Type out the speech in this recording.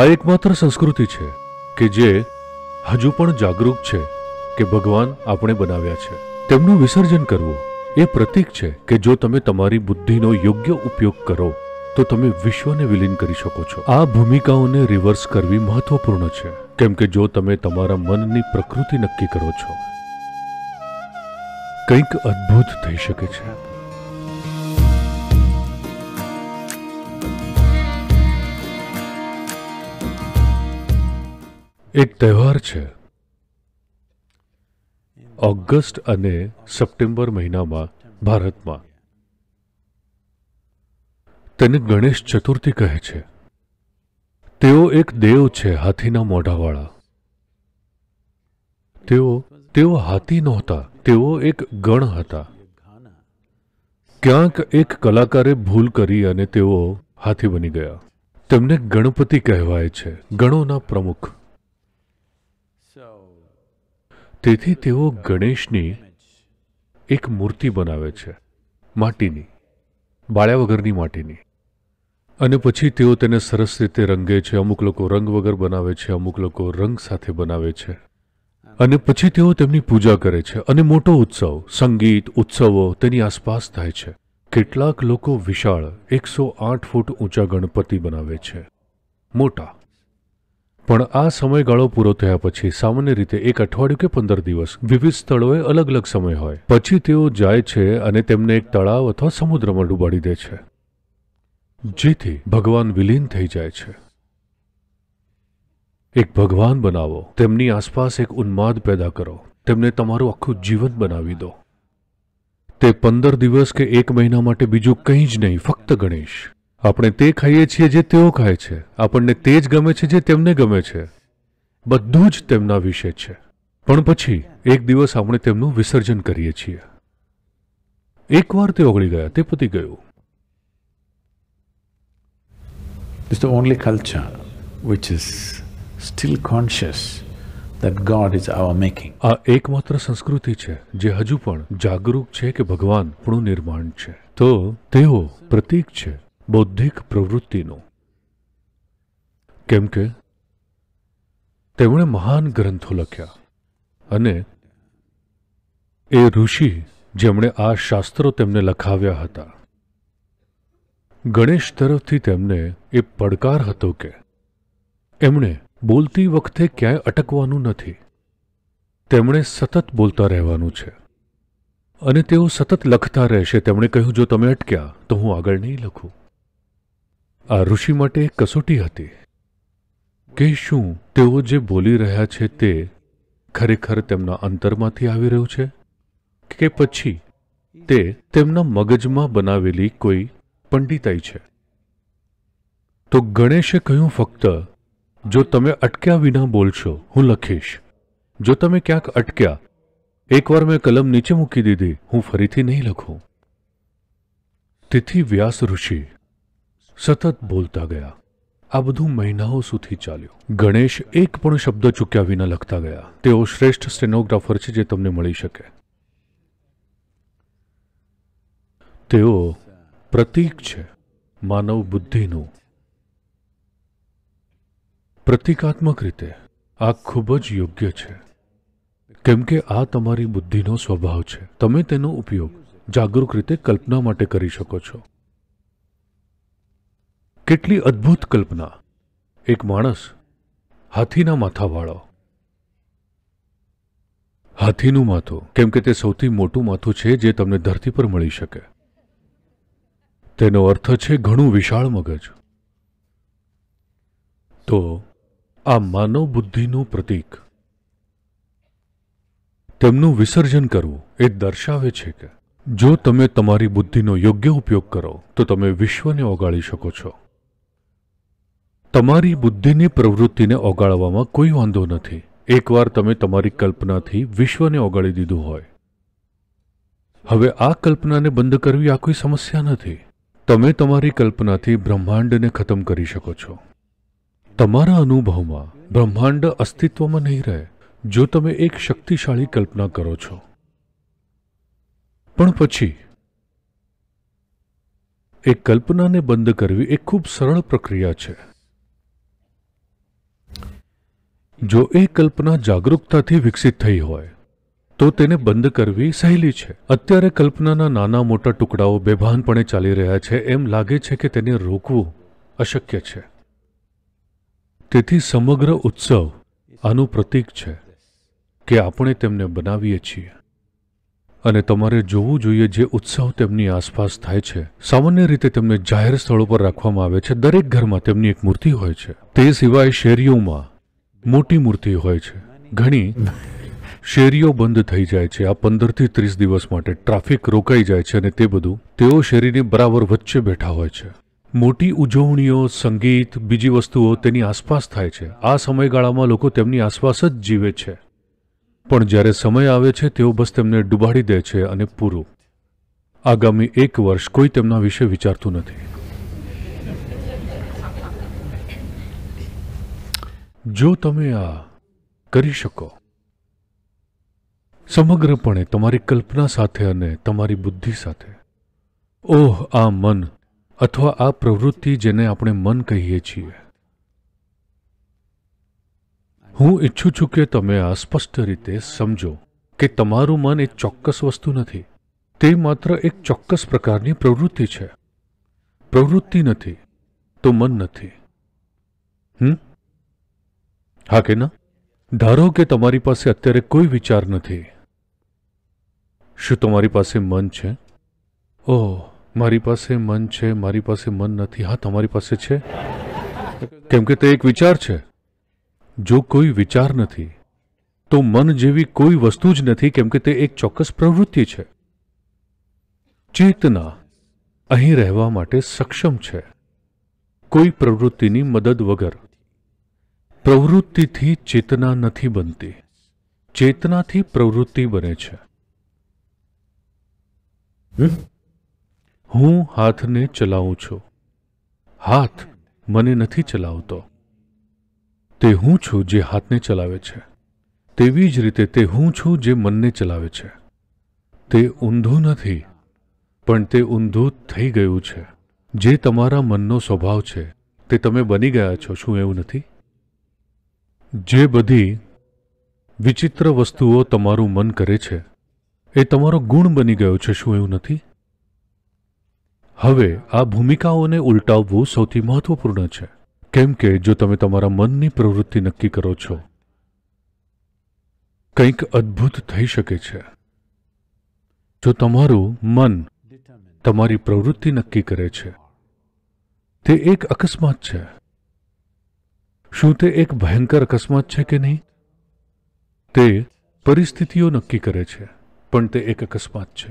આ એકમાત્ર સંસ્કૃતિ છે કે જે હજુ પણ જાગૃત છે કે ભગવાન આપણે બનાવ્યા છે તેમનું વિસર્જન કરવું એ પ્રતીક છે કે જો તમે તમારી બુદ્ધિનો યોગ્ય ઉપયોગ કરો તો તમે વિશ્વને વિલીન કરી શકો છો આ ભૂમિકાઓને રિવર્સ કરવી મહત્વપૂર્ણ છે કેમ કે જો તમે તમારા મનની પ્રકૃતિ નક્કી કરો છો કંઈક અદ્ભુત થઈ શકે છે એક તહેવાર છે ઓગસ્ટ અને સપ્ટેમ્બર મહિનામાં ભારતમાં તેને ગણેશ ચતુર્થી કહે છે તેઓ એક દેવ છે હાથીના મોઢાવાળા તેઓ તેઓ હાથી નહોતા તેઓ એક ગણ હતા ક્યાંક એક કલાકારે ભૂલ કરી અને તેઓ હાથી બની ગયા તેમને ગણપતિ કહેવાય છે ગણોના પ્રમુખ તેથી તેઓ ગણેશની એક મૂર્તિ બનાવે છે માટીની બાળ્યા વગરની માટીની અને પછી તેઓ તેને સરસ રીતે રંગે છે અમુક લોકો રંગ વગર બનાવે છે અમુક લોકો રંગ સાથે બનાવે છે અને પછી તેઓ તેમની પૂજા કરે છે અને મોટો ઉત્સવ સંગીત ઉત્સવો તેની આસપાસ થાય છે કેટલાક લોકો વિશાળ એકસો આઠ ફૂટ ઊંચા ગણપતિ બનાવે છે મોટા પણ આ સમયગાળો પૂરો થયા પછી સામાન્ય રીતે એક અઠવાડિયું કે પંદર દિવસ વિવિધ સ્થળોએ અલગ અલગ સમય હોય પછી તેઓ જાય છે અને તેમને એક તળાવ અથવા સમુદ્રમાં ડૂબાડી દે છે જેથી ભગવાન વિલીન થઈ જાય છે એક ભગવાન બનાવો તેમની આસપાસ એક ઉન્માદ પેદા કરો તેમને તમારું આખું જીવન બનાવી દો તે પંદર દિવસ કે એક મહિના માટે બીજું કંઈ જ નહીં ફક્ત ગણેશ આપણે તે ખાઈએ છીએ જે તેઓ ખાય છે આપણને તે જ ગમે છે જે તેમને ગમે છે બધું જ તેમના વિશે છે પણ પછી એક દિવસ આપણે તેમનું વિસર્જન કરીએ છીએ એકવાર તે ઓગળી ગયા તે પતી ગયું It's the only culture which is still conscious that God is our making આ એકમાત્ર સંસ્કૃતિ છે જે હજુ પણ જાગૃત છે કે ભગવાન આપણું નિર્માણ છે તો તેઓ પ્રતીક છે બૌદ્ધિક પ્રવૃત્તિનું કેમ કે તેમણે મહાન ગ્રંથો લખ્યા અને એ ઋષિ જેમણે આ શાસ્ત્રો તેમને લખાવ્યા હતા ગણેશ તરફથી તેમને એ પડકાર હતો કે એમણે બોલતી વખતે ક્યાંય અટકવાનું નથી તેમણે સતત બોલતા રહેવાનું છે અને તેઓ સતત લખતા રહેશે તેમણે કહ્યું જો તમે અટક્યા તો હું આગળ નહીં લખું આ ઋષિ માટે કસોટી હતી કે શું તેઓ જે બોલી રહ્યા છે તે ખરેખર તેમના અંતરમાંથી આવી રહ્યું છે કે પછી તે તેમના મગજમાં બનાવેલી કોઈ પંડિતાઈ છે તો ગણેશે કહ્યું ફક્ત જો તમે અટક્યા વિના બોલશો હું લખીશ જો તમે ક્યાંક અટક્યા એકવાર મેં કલમ નીચે મૂકી દીધી હું ફરીથી નહીં લખું તેથી વ્યાસ ઋષિ સતત બોલતા ગયા આ બધું મહિનાઓ સુધી ચાલ્યું ગણેશ એક પણ શબ્દ ચૂક્યા વિના લખતા ગયા તેઓ શ્રેષ્ઠ સ્ટેનોગ્રાફર છે જે તમને મળી શકે તેઓ પ્રતીક છે માનવ બુદ્ધિનું પ્રતિકાત્મક રીતે આ ખૂબ જ યોગ્ય છે કેમ કે આ તમારી બુદ્ધિનો સ્વભાવ છે તમે તેનો ઉપયોગ જાગૃત રીતે કલ્પના માટે કરી શકો છો કેટલી અદ્ભુત કલ્પના એક માણસ હાથીના માથાવાળો હાથીનું માથું કેમ કે તે સૌથી મોટું માથું છે જે તમને ધરતી પર મળી શકે તેનો અર્થ છે ઘણું વિશાળ મગજ તો આ માનવ બુદ્ધિનું પ્રતીક તેમનું વિસર્જન કરવું એ દર્શાવે છે કે જો તમે તમારી બુદ્ધિનો યોગ્ય ઉપયોગ કરો તો તમે વિશ્વને ઓગાળી શકો છો તમારી બુદ્ધિની પ્રવૃત્તિને ઓગાળવામાં કોઈ વાંધો નથી એકવાર તમે તમારી કલ્પનાથી વિશ્વને ઓગાળી દીધું હોય હવે આ કલ્પનાને બંધ કરવી આ કોઈ સમસ્યા નથી તમે તમારી કલ્પનાથી બ્રહ્માંડને ખતમ કરી શકો છો તમારા અનુભવમાં બ્રહ્માંડ અસ્તિત્વમાં નહીં રહે જો તમે એક શક્તિશાળી કલ્પના કરો છો પણ પછી એ કલ્પનાને બંધ કરવી એ ખૂબ સરળ પ્રક્રિયા છે જો એ કલ્પના જાગૃતતાથી વિકસિત થઈ હોય તો તેને બંધ કરવી સહેલી છે અત્યારે કલ્પનાના નાના મોટા ટુકડાઓ બેભાનપણે ચાલી રહ્યા છે એમ લાગે છે કે તેને રોકવું અશક્ય છે તેથી સમગ્ર ઉત્સવ આનું પ્રતીક છે કે આપણે તેમને બનાવીએ છીએ અને તમારે જોવું જોઈએ જે ઉત્સવ તેમની આસપાસ થાય છે સામાન્ય રીતે તેમને જાહેર સ્થળો પર રાખવામાં આવે છે દરેક ઘરમાં તેમની એક મૂર્તિ હોય છે તે સિવાય શેરીઓમાં મોટી મૂર્તિ હોય છે ઘણી શેરીઓ બંધ થઈ જાય છે આ પંદરથી ત્રીસ દિવસ માટે ટ્રાફિક રોકાઈ જાય છે અને તે બધું તેઓ શેરીની બરાબર વચ્ચે બેઠા હોય છે મોટી ઉજવણીઓ સંગીત બીજી વસ્તુઓ તેની આસપાસ થાય છે આ સમયગાળામાં લોકો તેમની આસપાસ જ જીવે છે પણ જ્યારે સમય આવે છે તેઓ બસ તેમને ડૂબાડી દે છે અને પૂરું આગામી એક વર્ષ કોઈ તેમના વિશે વિચારતું નથી જો તમે આ કરી શકો સમગ્રપણે તમારી કલ્પના સાથે અને તમારી બુદ્ધિ સાથે ઓહ આ મન અથવા આ પ્રવૃત્તિ જેને આપણે મન કહીએ છીએ હું ઈચ્છું છું કે તમે આ સ્પષ્ટ રીતે સમજો કે તમારું મન એક ચોક્કસ વસ્તુ નથી તે માત્ર એક ચોક્કસ પ્રકારની પ્રવૃત્તિ છે પ્રવૃત્તિ નથી તો મન નથી હમ હા કે ના ધારો કે તમારી પાસે અત્યારે કોઈ વિચાર નથી શું તમારી પાસે મન છે ઓહ મારી પાસે મન છે મારી પાસે મન નથી હા તમારી પાસે છે કેમ કે તે એક વિચાર છે જો કોઈ વિચાર નથી તો મન જેવી કોઈ વસ્તુ જ નથી કેમ કે તે એક ચોક્કસ પ્રવૃત્તિ છે ચેતના અહીં રહેવા માટે સક્ષમ છે કોઈ પ્રવૃત્તિની મદદ વગર પ્રવૃત્તિથી ચેતના નથી બનતી ચેતનાથી પ્રવૃત્તિ બને છે હું હાથને ચલાવું છું હાથ મને નથી ચલાવતો તે હું છું જે હાથને ચલાવે છે તેવી જ રીતે તે હું છું જે મનને ચલાવે છે તે ઊંધું નથી પણ તે ઊંધું થઈ ગયું છે જે તમારા મનનો સ્વભાવ છે તે તમે બની ગયા છો શું એવું નથી જે બધી વિચિત્ર વસ્તુઓ તમારું મન કરે છે એ તમારો ગુણ બની ગયો છે શું એવું નથી હવે આ ભૂમિકાઓને ઉલટાવવું સૌથી મહત્વપૂર્ણ છે કેમ કે જો તમે તમારા મનની પ્રવૃત્તિ નક્કી કરો છો કંઈક અદ્ભુત થઈ શકે છે જો તમારું મન તમારી પ્રવૃત્તિ નક્કી કરે છે તે એક અકસ્માત છે શું તે એક ભયંકર અકસ્માત છે કે નહીં તે પરિસ્થિતિઓ નક્કી કરે છે પણ તે એક અકસ્માત છે